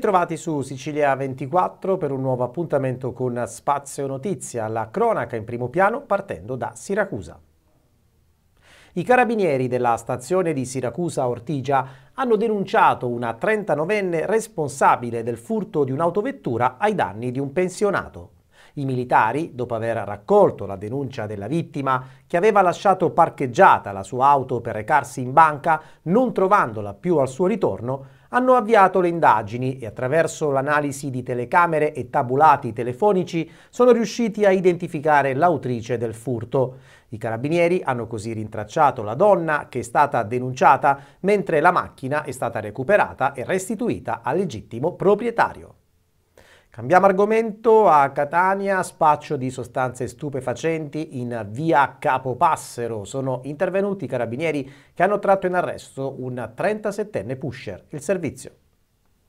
ritrovati su Sicilia 24 per un nuovo appuntamento con Spazio Notizia, la cronaca in primo piano partendo da Siracusa. I carabinieri della stazione di Siracusa Ortigia hanno denunciato una 39enne responsabile del furto di un'autovettura ai danni di un pensionato. I militari, dopo aver raccolto la denuncia della vittima, che aveva lasciato parcheggiata la sua auto per recarsi in banca, non trovandola più al suo ritorno, hanno avviato le indagini e attraverso l'analisi di telecamere e tabulati telefonici sono riusciti a identificare l'autrice del furto. I carabinieri hanno così rintracciato la donna che è stata denunciata mentre la macchina è stata recuperata e restituita al legittimo proprietario. Cambiamo argomento a Catania, spaccio di sostanze stupefacenti in via Capopassero. Sono intervenuti i carabinieri che hanno tratto in arresto un 37enne pusher. Il servizio.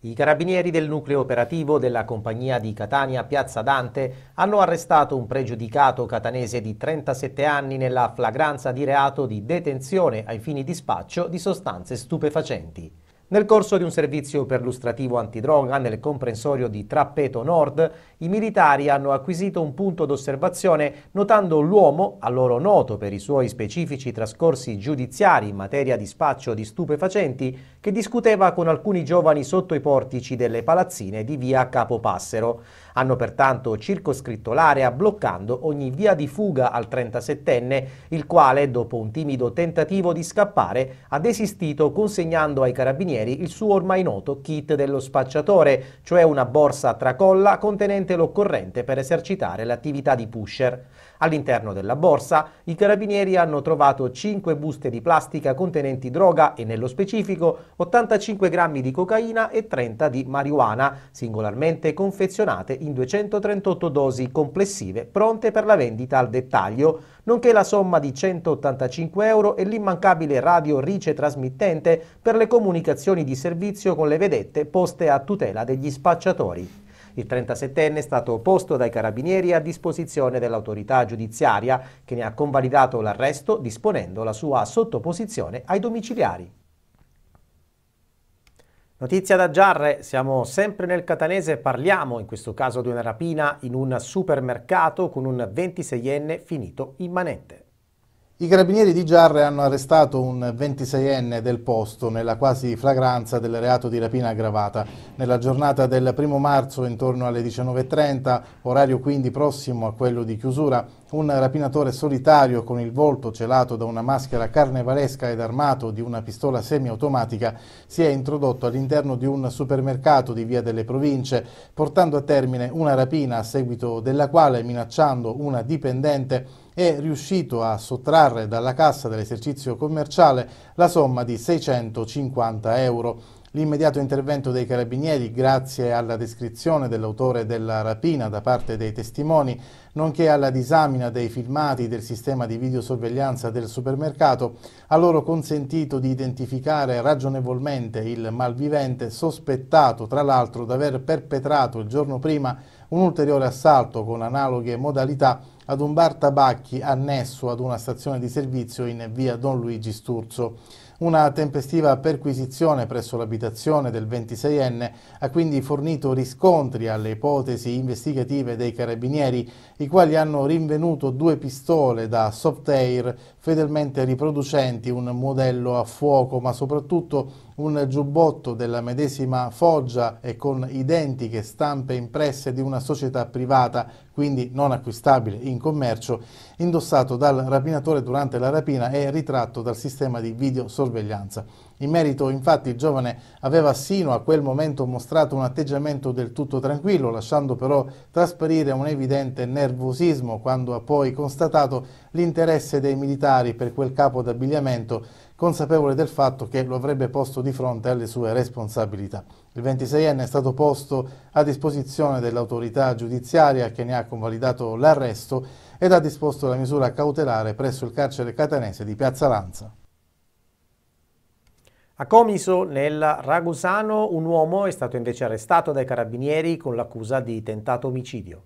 I carabinieri del nucleo operativo della compagnia di Catania Piazza Dante hanno arrestato un pregiudicato catanese di 37 anni nella flagranza di reato di detenzione ai fini di spaccio di sostanze stupefacenti. Nel corso di un servizio perlustrativo antidroga nel comprensorio di Trappeto Nord, i militari hanno acquisito un punto d'osservazione notando l'uomo, a loro noto per i suoi specifici trascorsi giudiziari in materia di spaccio di stupefacenti, che discuteva con alcuni giovani sotto i portici delle palazzine di via Capopassero. Hanno pertanto circoscritto l'area bloccando ogni via di fuga al 37enne, il quale, dopo un timido tentativo di scappare, ha desistito consegnando ai carabinieri il suo ormai noto kit dello spacciatore, cioè una borsa a tracolla contenente l'occorrente per esercitare l'attività di pusher. All'interno della borsa i carabinieri hanno trovato 5 buste di plastica contenenti droga e nello specifico 85 grammi di cocaina e 30 di marijuana, singolarmente confezionate in 238 dosi complessive pronte per la vendita al dettaglio, nonché la somma di 185 euro e l'immancabile radio ricetrasmittente per le comunicazioni di servizio con le vedette poste a tutela degli spacciatori. Il 37enne è stato posto dai carabinieri a disposizione dell'autorità giudiziaria che ne ha convalidato l'arresto disponendo la sua sottoposizione ai domiciliari. Notizia da Giarre, siamo sempre nel catanese e parliamo in questo caso di una rapina in un supermercato con un 26enne finito immanente. I carabinieri di Giarre hanno arrestato un 26enne del posto nella quasi flagranza del reato di rapina aggravata. Nella giornata del 1 marzo, intorno alle 19.30, orario quindi prossimo a quello di chiusura, un rapinatore solitario con il volto celato da una maschera carnevalesca ed armato di una pistola semiautomatica si è introdotto all'interno di un supermercato di Via delle Province, portando a termine una rapina a seguito della quale, minacciando una dipendente, è riuscito a sottrarre dalla cassa dell'esercizio commerciale la somma di 650 euro. L'immediato intervento dei carabinieri, grazie alla descrizione dell'autore della rapina da parte dei testimoni, nonché alla disamina dei filmati del sistema di videosorveglianza del supermercato, ha loro consentito di identificare ragionevolmente il malvivente, sospettato tra l'altro di aver perpetrato il giorno prima un ulteriore assalto con analoghe modalità ad un bar tabacchi annesso ad una stazione di servizio in via Don Luigi Sturzo. Una tempestiva perquisizione presso l'abitazione del 26enne ha quindi fornito riscontri alle ipotesi investigative dei carabinieri, i quali hanno rinvenuto due pistole da soft air fedelmente riproducenti un modello a fuoco, ma soprattutto un giubbotto della medesima foggia e con identiche stampe impresse di una società privata, quindi non acquistabile in commercio, indossato dal rapinatore durante la rapina e ritratto dal sistema di videosorveglianza. In merito, infatti, il giovane aveva sino a quel momento mostrato un atteggiamento del tutto tranquillo, lasciando però trasparire un evidente nervosismo quando ha poi constatato l'interesse dei militari per quel capo d'abbigliamento consapevole del fatto che lo avrebbe posto di fronte alle sue responsabilità. Il 26enne è stato posto a disposizione dell'autorità giudiziaria che ne ha convalidato l'arresto ed ha disposto la misura cautelare presso il carcere catanese di Piazza Lanza. A Comiso, nel Ragusano, un uomo è stato invece arrestato dai carabinieri con l'accusa di tentato omicidio.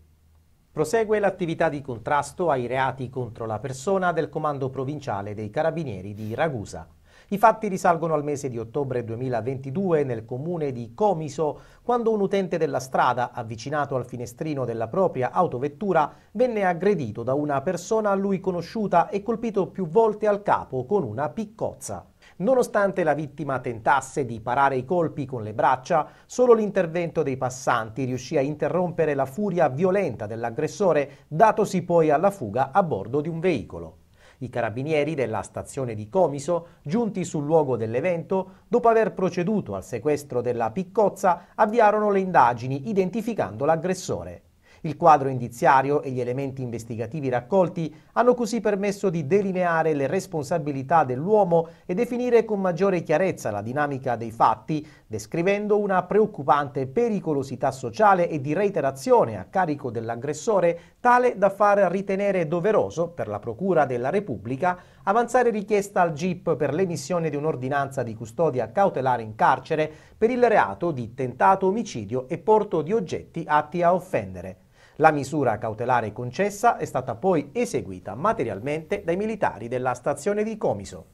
Prosegue l'attività di contrasto ai reati contro la persona del Comando Provinciale dei Carabinieri di Ragusa. I fatti risalgono al mese di ottobre 2022 nel comune di Comiso, quando un utente della strada, avvicinato al finestrino della propria autovettura, venne aggredito da una persona a lui conosciuta e colpito più volte al capo con una piccozza. Nonostante la vittima tentasse di parare i colpi con le braccia, solo l'intervento dei passanti riuscì a interrompere la furia violenta dell'aggressore, datosi poi alla fuga a bordo di un veicolo. I carabinieri della stazione di Comiso, giunti sul luogo dell'evento, dopo aver proceduto al sequestro della piccozza, avviarono le indagini identificando l'aggressore. Il quadro indiziario e gli elementi investigativi raccolti hanno così permesso di delineare le responsabilità dell'uomo e definire con maggiore chiarezza la dinamica dei fatti, descrivendo una preoccupante pericolosità sociale e di reiterazione a carico dell'aggressore tale da far ritenere doveroso per la Procura della Repubblica avanzare richiesta al GIP per l'emissione di un'ordinanza di custodia cautelare in carcere per il reato di tentato omicidio e porto di oggetti atti a offendere. La misura cautelare concessa è stata poi eseguita materialmente dai militari della stazione di Comiso.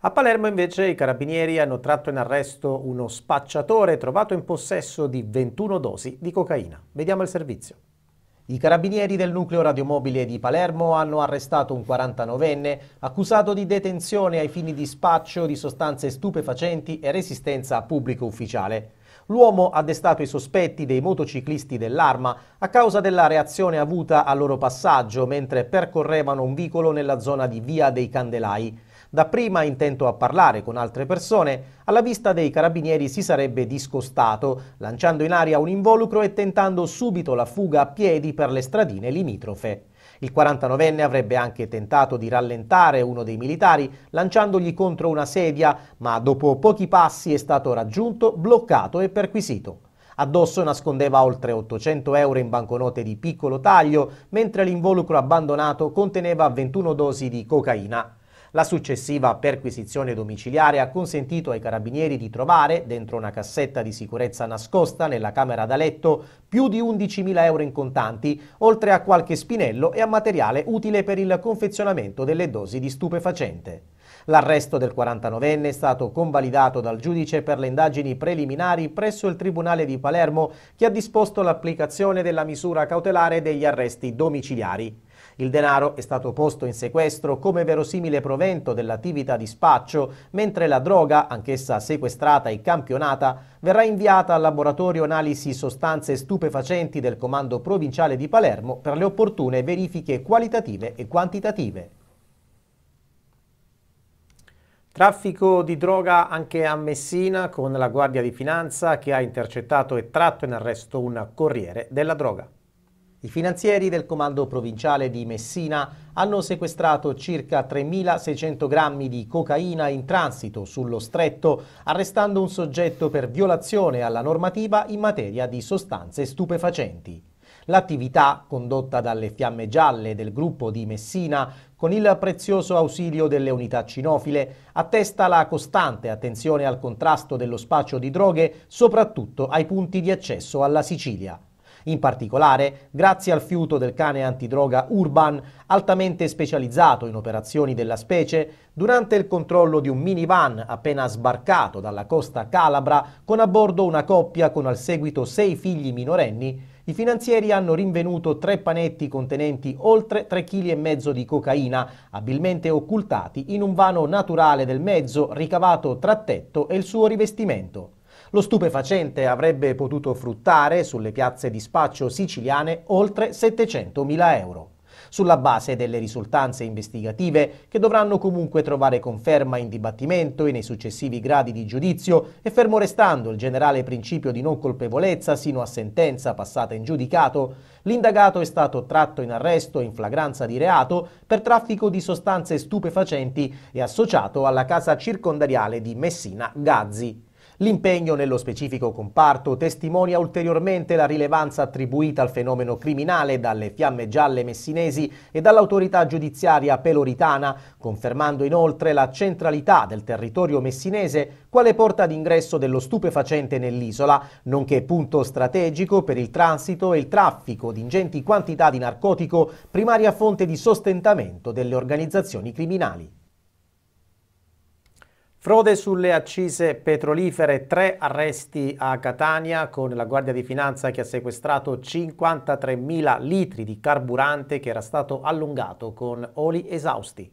A Palermo invece i carabinieri hanno tratto in arresto uno spacciatore trovato in possesso di 21 dosi di cocaina. Vediamo il servizio. I carabinieri del nucleo radiomobile di Palermo hanno arrestato un 49enne accusato di detenzione ai fini di spaccio di sostanze stupefacenti e resistenza a pubblico ufficiale. L'uomo ha destato i sospetti dei motociclisti dell'arma a causa della reazione avuta al loro passaggio mentre percorrevano un vicolo nella zona di Via dei Candelai. Dapprima intento a parlare con altre persone, alla vista dei carabinieri si sarebbe discostato, lanciando in aria un involucro e tentando subito la fuga a piedi per le stradine limitrofe. Il 49enne avrebbe anche tentato di rallentare uno dei militari lanciandogli contro una sedia, ma dopo pochi passi è stato raggiunto, bloccato e perquisito. Addosso nascondeva oltre 800 euro in banconote di piccolo taglio, mentre l'involucro abbandonato conteneva 21 dosi di cocaina la successiva perquisizione domiciliare ha consentito ai carabinieri di trovare, dentro una cassetta di sicurezza nascosta nella camera da letto, più di 11.000 euro in contanti, oltre a qualche spinello e a materiale utile per il confezionamento delle dosi di stupefacente. L'arresto del 49enne è stato convalidato dal giudice per le indagini preliminari presso il Tribunale di Palermo che ha disposto l'applicazione della misura cautelare degli arresti domiciliari. Il denaro è stato posto in sequestro come verosimile provento dell'attività di spaccio, mentre la droga, anch'essa sequestrata e campionata, verrà inviata al laboratorio analisi sostanze stupefacenti del Comando Provinciale di Palermo per le opportune verifiche qualitative e quantitative. Traffico di droga anche a Messina con la Guardia di Finanza che ha intercettato e tratto in arresto un corriere della droga. I finanzieri del comando provinciale di Messina hanno sequestrato circa 3.600 grammi di cocaina in transito sullo stretto, arrestando un soggetto per violazione alla normativa in materia di sostanze stupefacenti. L'attività, condotta dalle fiamme gialle del gruppo di Messina, con il prezioso ausilio delle unità cinofile, attesta la costante attenzione al contrasto dello spaccio di droghe, soprattutto ai punti di accesso alla Sicilia. In particolare, grazie al fiuto del cane antidroga Urban, altamente specializzato in operazioni della specie, durante il controllo di un minivan appena sbarcato dalla costa Calabra con a bordo una coppia con al seguito sei figli minorenni, i finanzieri hanno rinvenuto tre panetti contenenti oltre 3,5 kg di cocaina, abilmente occultati in un vano naturale del mezzo ricavato tra tetto e il suo rivestimento. Lo stupefacente avrebbe potuto fruttare sulle piazze di spaccio siciliane oltre 700.000 euro. Sulla base delle risultanze investigative, che dovranno comunque trovare conferma in dibattimento e nei successivi gradi di giudizio, e fermo restando il generale principio di non colpevolezza sino a sentenza passata in giudicato, l'indagato è stato tratto in arresto in flagranza di reato per traffico di sostanze stupefacenti e associato alla casa circondariale di Messina Gazzi. L'impegno nello specifico comparto testimonia ulteriormente la rilevanza attribuita al fenomeno criminale dalle fiamme gialle messinesi e dall'autorità giudiziaria peloritana, confermando inoltre la centralità del territorio messinese quale porta d'ingresso dello stupefacente nell'isola, nonché punto strategico per il transito e il traffico di ingenti quantità di narcotico, primaria fonte di sostentamento delle organizzazioni criminali. Frode sulle accise petrolifere, tre arresti a Catania con la Guardia di Finanza che ha sequestrato 53.000 litri di carburante che era stato allungato con oli esausti.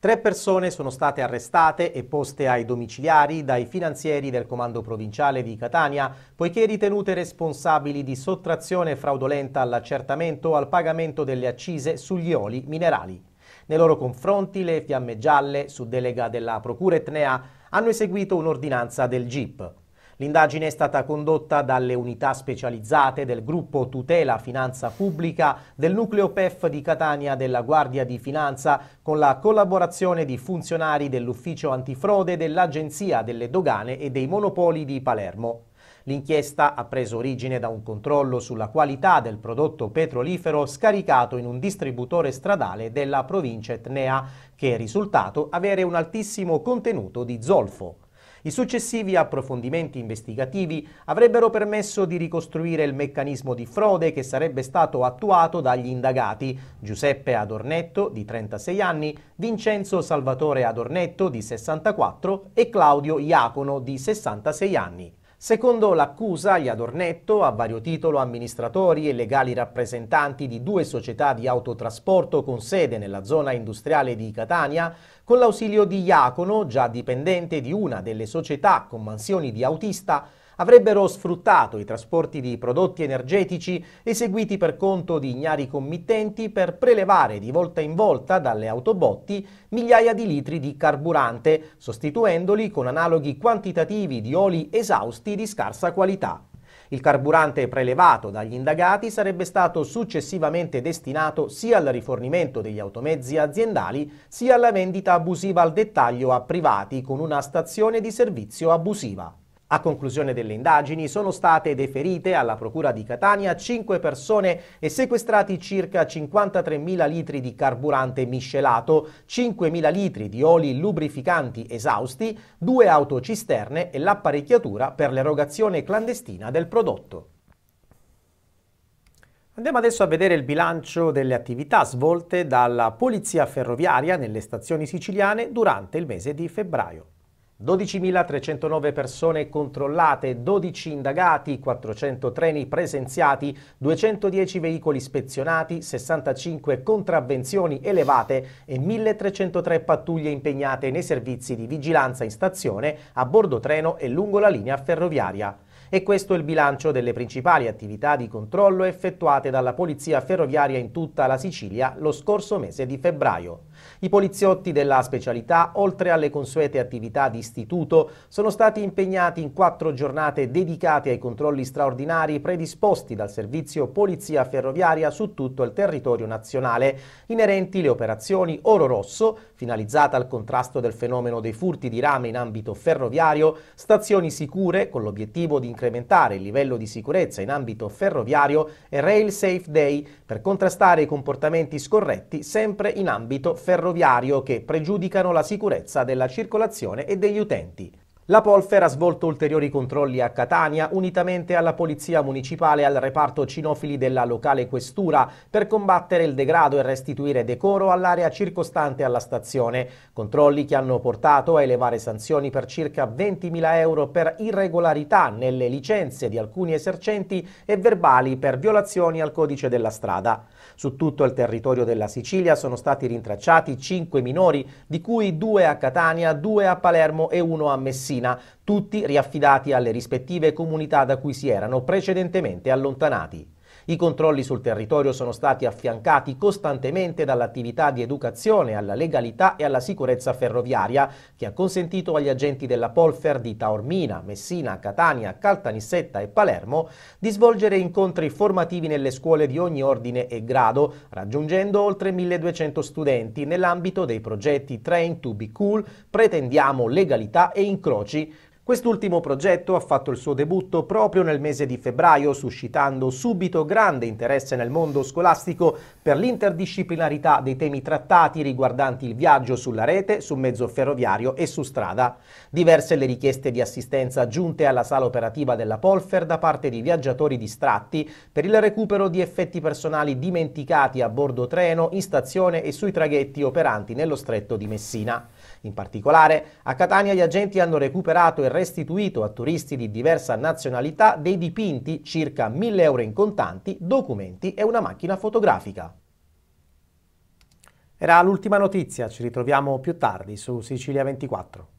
Tre persone sono state arrestate e poste ai domiciliari dai finanzieri del Comando Provinciale di Catania, poiché ritenute responsabili di sottrazione fraudolenta all'accertamento al pagamento delle accise sugli oli minerali. Nei loro confronti le fiamme gialle, su delega della Procura Etnea, hanno eseguito un'ordinanza del GIP. L'indagine è stata condotta dalle unità specializzate del gruppo Tutela Finanza Pubblica del nucleo PEF di Catania della Guardia di Finanza con la collaborazione di funzionari dell'Ufficio Antifrode dell'Agenzia delle Dogane e dei Monopoli di Palermo. L'inchiesta ha preso origine da un controllo sulla qualità del prodotto petrolifero scaricato in un distributore stradale della provincia etnea, che è risultato avere un altissimo contenuto di zolfo. I successivi approfondimenti investigativi avrebbero permesso di ricostruire il meccanismo di frode che sarebbe stato attuato dagli indagati Giuseppe Adornetto di 36 anni, Vincenzo Salvatore Adornetto di 64 e Claudio Iacono di 66 anni. Secondo l'accusa, gli Adornetto, a vario titolo amministratori e legali rappresentanti di due società di autotrasporto con sede nella zona industriale di Catania, con l'ausilio di Iacono, già dipendente di una delle società con mansioni di autista, avrebbero sfruttato i trasporti di prodotti energetici eseguiti per conto di ignari committenti per prelevare di volta in volta dalle autobotti migliaia di litri di carburante, sostituendoli con analoghi quantitativi di oli esausti di scarsa qualità. Il carburante prelevato dagli indagati sarebbe stato successivamente destinato sia al rifornimento degli automezzi aziendali sia alla vendita abusiva al dettaglio a privati con una stazione di servizio abusiva. A conclusione delle indagini sono state deferite alla Procura di Catania 5 persone e sequestrati circa 53.000 litri di carburante miscelato, 5.000 litri di oli lubrificanti esausti, due autocisterne e l'apparecchiatura per l'erogazione clandestina del prodotto. Andiamo adesso a vedere il bilancio delle attività svolte dalla Polizia Ferroviaria nelle stazioni siciliane durante il mese di febbraio. 12.309 persone controllate, 12 indagati, 400 treni presenziati, 210 veicoli ispezionati, 65 contravvenzioni elevate e 1.303 pattuglie impegnate nei servizi di vigilanza in stazione, a bordo treno e lungo la linea ferroviaria. E questo è il bilancio delle principali attività di controllo effettuate dalla Polizia Ferroviaria in tutta la Sicilia lo scorso mese di febbraio. I poliziotti della specialità, oltre alle consuete attività di istituto, sono stati impegnati in quattro giornate dedicate ai controlli straordinari predisposti dal servizio Polizia Ferroviaria su tutto il territorio nazionale, inerenti le operazioni Oro Rosso, finalizzata al contrasto del fenomeno dei furti di rame in ambito ferroviario, stazioni sicure con l'obiettivo di incrementare il livello di sicurezza in ambito ferroviario e Rail Safe Day per contrastare i comportamenti scorretti sempre in ambito ferroviario ferroviario che pregiudicano la sicurezza della circolazione e degli utenti. La Polfer ha svolto ulteriori controlli a Catania unitamente alla Polizia Municipale e al reparto cinofili della locale questura per combattere il degrado e restituire decoro all'area circostante alla stazione. Controlli che hanno portato a elevare sanzioni per circa 20.000 euro per irregolarità nelle licenze di alcuni esercenti e verbali per violazioni al codice della strada. Su tutto il territorio della Sicilia sono stati rintracciati 5 minori, di cui 2 a Catania, 2 a Palermo e 1 a Messina, tutti riaffidati alle rispettive comunità da cui si erano precedentemente allontanati. I controlli sul territorio sono stati affiancati costantemente dall'attività di educazione alla legalità e alla sicurezza ferroviaria che ha consentito agli agenti della Polfer di Taormina, Messina, Catania, Caltanissetta e Palermo di svolgere incontri formativi nelle scuole di ogni ordine e grado, raggiungendo oltre 1200 studenti nell'ambito dei progetti Train to be Cool, Pretendiamo legalità e incroci Quest'ultimo progetto ha fatto il suo debutto proprio nel mese di febbraio, suscitando subito grande interesse nel mondo scolastico per l'interdisciplinarità dei temi trattati riguardanti il viaggio sulla rete, su mezzo ferroviario e su strada. Diverse le richieste di assistenza giunte alla sala operativa della Polfer da parte di viaggiatori distratti per il recupero di effetti personali dimenticati a bordo treno, in stazione e sui traghetti operanti nello stretto di Messina. In particolare, a Catania gli agenti hanno recuperato e restituito a turisti di diversa nazionalità dei dipinti, circa 1000 euro in contanti, documenti e una macchina fotografica. Era l'ultima notizia, ci ritroviamo più tardi su Sicilia 24.